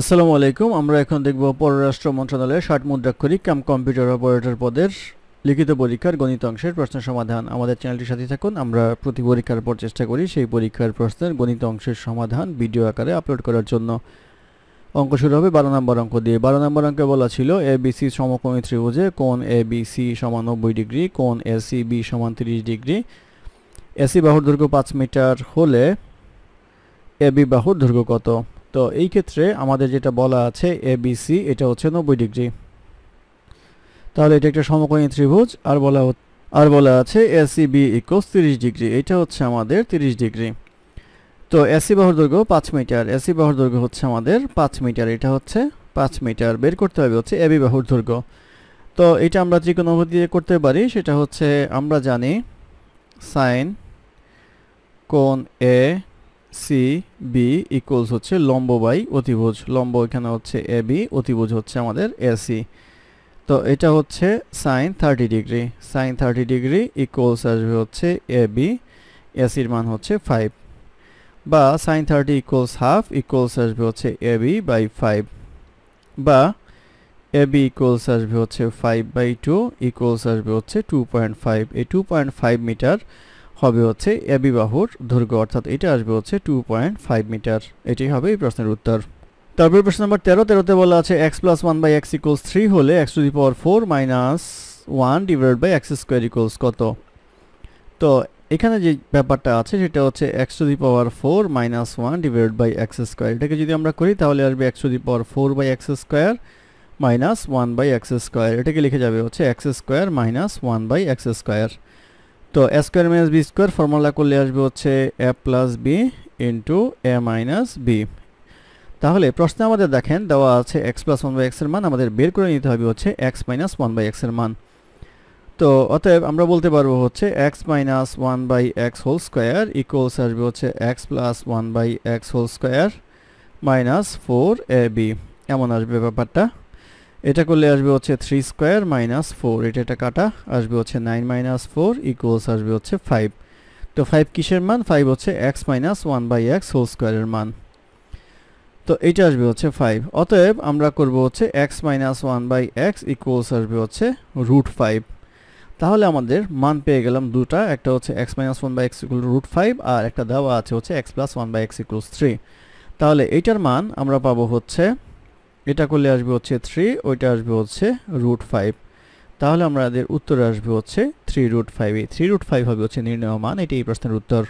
আসসালামু আলাইকুম আমরা এখন দেখব পররাষ্ট্র মন্ত্রণালয়ের ষাট মুদ্রাক্ষরিক কাম কম্পিউটার অপারেটর পদের লিখিত পরীক্ষার গণিত অংশের প্রশ্ন সমাধান আমাদের চ্যানেলটির সাথে থাকুন আমরা প্রতি পরীক্ষার পর চেষ্টা করি সেই পরীক্ষার প্রশ্নের গণিত অংশের সমাধান ভিডিও আকারে আপলোড করার জন্য অঙ্ক শুরু হবে বারো নম্বর অঙ্ক দিয়ে বারো নম্বর অঙ্কে বলা ছিল এ বিসি সমকোণী ত্রিভুজে কোন এ বিসি সমান নব্বই ডিগ্রি কোন এসি বি সমান তিরিশ ডিগ্রি এসি বাহুর দৈর্ঘ্য পাঁচ মিটার হলে এ বি বাহুর দৈর্ঘ্য কত তো এই ক্ষেত্রে আমাদের যেটা বলা আছে এ বিসি এটা হচ্ছে নব্বই ডিগ্রি তাহলে এটা একটা সমকোণী ত্রিভুজ আর বলা আর বলা আছে এসি বি ইকোস তিরিশ ডিগ্রি এটা হচ্ছে আমাদের তিরিশ ডিগ্রি তো এসি বাহর দৈর্ঘ্য পাঁচ মিটার এসি বাহর দৈর্ঘ্য হচ্ছে আমাদের পাঁচ মিটার এটা হচ্ছে পাঁচ মিটার বের করতে হবে হচ্ছে এবি বাহুর দৈর্ঘ্য তো এটা আমরা ত্রিকোণভূতি দিয়ে করতে পারি সেটা হচ্ছে আমরা জানি সাইন কোন এ সি বি ইকুয়ালস হচ্ছে লম্ব বাই অতিভুজ লম্ব এখানে হচ্ছে এ বি অতিভুজ হচ্ছে আমাদের এসি তো এটা হচ্ছে sine thirty degree sine thirty degree equals আসবে হচ্ছে এ বি এসির মান হচ্ছে ফাইভ বা sine thirty equals half equals আসবে হচ্ছে এ বি বাই ফাইভ বা এ বি ইকুয়ালস আসবে হচ্ছে ফাইভ বাই টু ইকুয়ালস আসবে হচ্ছে টু পয়েন্ট ফাইভ এই টু পয়েন্ট ফাইভ মিটার হবে হচ্ছে এবি বাহুর দৈর্ঘ্য অর্থাৎ এটা আসবে হচ্ছে টু পয়েন্ট ফাইভ মিটার এটি হবে এই প্রশ্নের উত্তর তারপরে প্রশ্ন নম্বর তেরো তেরোতে বলা আছে x plus one by x equals three হলে x to the power four minus one divide by x square ইকুয়ালস কত তো এখানে যে ব্যাপারটা আছে সেটা হচ্ছে x to the power four minus one divide by x square এটাকে যদি আমরা করি তাহলে আসবে x to the power four by x square minus one by x square এটাকে লিখে যাবে হচ্ছে x square minus one by x square তো A square minus B square formula করলে আসবে হচ্ছে A plus B into A minus B তাহলে প্রশ্নে আমাদের দেখেন দেওয়া আছে এক্স প্লাস ওয়ান বাই এক্সের মান আমাদের বের করে নিতে হবে হচ্ছে এক্স মাইনাস ওয়ান বাই এক্সের মান তো অতএব আমরা বলতে পারবো হচ্ছে x minus one by x whole square equals আসবে হচ্ছে x plus one by x whole square minus four A B এমন আসবে ব্যাপারটা এটা করলে আসবে হচ্ছে থ্রি স্কোয়ার মাইনাস ফোর এটা এটা কাটা আসবে হচ্ছে নাইন মাইনাস ফোর ইকুয়ালস আসবে হচ্ছে ফাইভ তো ফাইভ কিসের মান ফাইভ হচ্ছে x minus one by x whole স্কোয়ারের মান তো এটা আসবে হচ্ছে ফাইভ অতএব আমরা করব হচ্ছে x minus one by x equals আসবে হচ্ছে রুট ফাইভ তাহলে আমাদের মান পেয়ে গেলাম দুটা একটা হচ্ছে x minus one by x equal root five আর একটা দেওয়া আছে হচ্ছে x plus one by x equals three তাহলে এইটার মান আমরা পাবো হচ্ছে এটা করলে আসবে হচ্ছে থ্রি ওইটা আসবে হচ্ছে রুট ফাইভ তাহলে আমাদের উত্তরে আসবে হচ্ছে থ্রি রুট ফাইভ এই থ্রি রুট ফাইভ হবে হচ্ছে নির্ণয় মান এটি এই প্রশ্নের উত্তর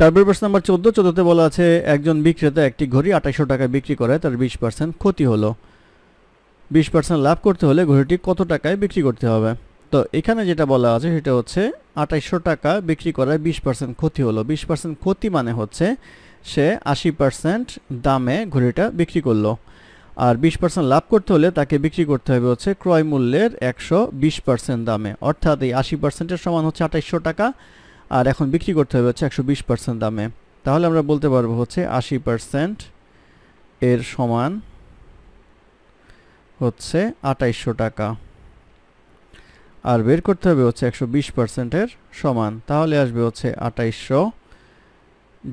তারপরে প্রশ্ন নাম্বার চোদ্দো চোদ্দোতে বলা আছে একজন বিক্রেতা একটি ঘড়ি আঠাশশো টাকা বিক্রি করায় তার বিশ পার্সেন্ট ক্ষতি হলো বিশ পার্সেন্ট লাভ করতে হলে ঘড়িটি কত টাকায় বিক্রি করতে হবে তো এখানে যেটা বলা আছে সেটা হচ্ছে আঠাইশো টাকা বিক্রি করায় বিশ পার্সেন্ট ক্ষতি হলো বিশ পার্সেন্ট ক্ষতি মানে হচ্ছে সে আশি পার্সেন্ট দামে ঘড়িটা বিক্রি করলো আর বিশ পার্সেন্ট লাভ করতে হলে তাকে বিক্রি করতে হবে হচ্ছে ক্রয় মূল্যের একশো বিশ পার্সেন্ট দামে অর্থাৎ এই আশি পার্সেন্টের সমান হচ্ছে আঠাইশশো টাকা আর এখন বিক্রি করতে হবে হচ্ছে একশো বিশ পার্সেন্ট দামে তাহলে আমরা বলতে পারবো হচ্ছে আশি পার্সেন্ট এর সমান হচ্ছে আঠাইশশো টাকা আর বের করতে হবে হচ্ছে একশো বিশ পার্সেন্টের সমান তাহলে আসবে হচ্ছে আঠাইশশো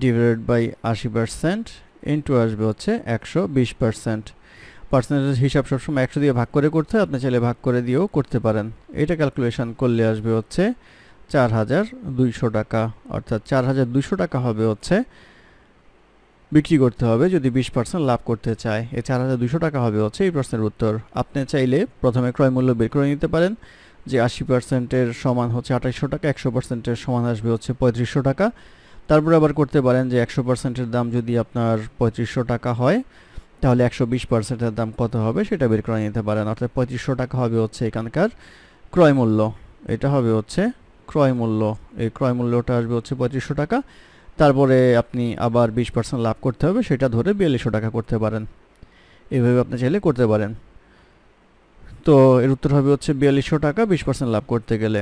ডিভাইডেড বাই আশি পার্সেন্ট ইন্টু আসবে হচ্ছে একশো বিশ পার্সেন্ট পার্সেন্টেজ হিসাব সবসময় একশো দিয়ে ভাগ করে করতে আপনি চাইলে ভাগ করে দিয়েও করতে পারেন এটা ক্যালকুলেশন করলে আসবে হচ্ছে চার হাজার দুইশো টাকা অর্থাৎ চার হাজার দুইশো টাকা হবে হচ্ছে বিক্রি করতে হবে যদি বিশ পার্সেন্ট লাভ করতে চায় এ চার হাজার দুশো টাকা হবে হচ্ছে এই প্রশ্নের উত্তর আপনি চাইলে প্রথমে ক্রয় মূল্য বের করে নিতে পারেন যে আশি পার্সেন্টের সমান হচ্ছে আঠাশশো টাকা একশো পার্সেন্টের সমান আসবে হচ্ছে পঁয়ত্রিশশো টাকা তারপরে আবার করতে পারেন যে একশো পার্সেন্টের দাম যদি আপনার পঁয়ত্রিশশো টাকা হয় তাহলে একশো বিশ পার্সেন্টের দাম কত হবে সেটা বের করে নিতে পারেন অর্থাৎ পঁয়ত্রিশশো টাকা হবে হচ্ছে এখানকার ক্রয় মূল্য এটা হবে হচ্ছে ক্রয় মূল্য এই ক্রয় মূল্যটা আসবে হচ্ছে পঁয়ত্রিশশো টাকা তারপরে আপনি আবার বিশ পার্সেন্ট লাভ করতে হবে সেটা ধরে বিয়াল্লিশশো টাকা করতে পারেন এভাবে আপনি চাইলে করতে পারেন তো এর উত্তর হবে হচ্ছে বিয়াল্লিশশো টাকা বিশ পার্সেন্ট লাভ করতে গেলে